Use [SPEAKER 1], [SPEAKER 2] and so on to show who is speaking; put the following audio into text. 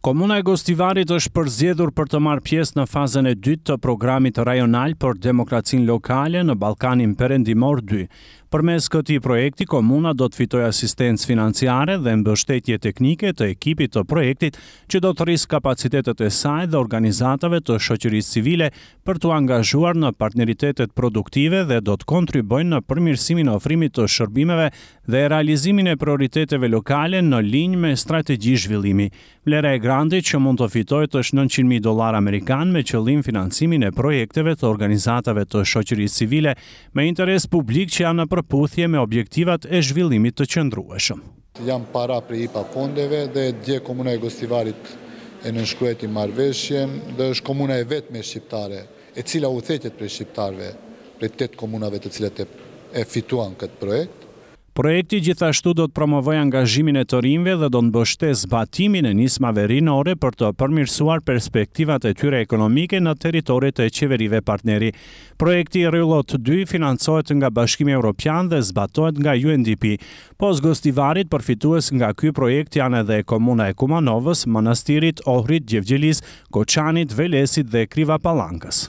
[SPEAKER 1] Komuna e Gostivarit është përzjedhur për të marrë pjesë në fazën e dytë të programit rajonal për demokracinë lokale në Ballkanin Perëndimor 2. Përmes këtij projekti komuna do të fitojë asistencë financiare dhe mbështetje teknike të ekipit të projektit, që do të rrisë kapacitetet e saj dhe organizatave të shoqërisë civile për të angazhuar në partneritetet produktive dhe do të kontribuojnë në përmirësimin e ofrimit të shërbimeve dhe realizimin e prioriteteve lokale në linjë me strategji zhvillimi. e granti që mund të fitoj të është 900.000 dolar amerikan me qëllim financimin e projekteve të organizatave të shoqërisë civile me interes publik që janë në përputhje me objektivat e zhvillimit të qëndrueshëm.
[SPEAKER 2] Jam para për IPA fondeve dhe dje komuna e gostivarit e në shkrueti marveshjen dhe është komuna e vetë me shqiptare e cila u thetjet për shqiptarve për 8 komunave të cilat e fituan këtë projekt
[SPEAKER 1] Projekti gjithashtu do të promovoj angazhimin e të rinve dhe do në bështes zbatimin e nismave rinore për të përmirësuar perspektivat e tyre ekonomike në teritorit e qeverive partneri. Projekti Rëllot 2 financohet nga Bashkimi Europian dhe zbatohet nga UNDP. Pos gostivarit përfitues nga ky projekt janë edhe Komuna e Kumanovës, Manastirit, Ohrit, Gjevgjelis, Koçanit, Velesit dhe Kriva Palankës.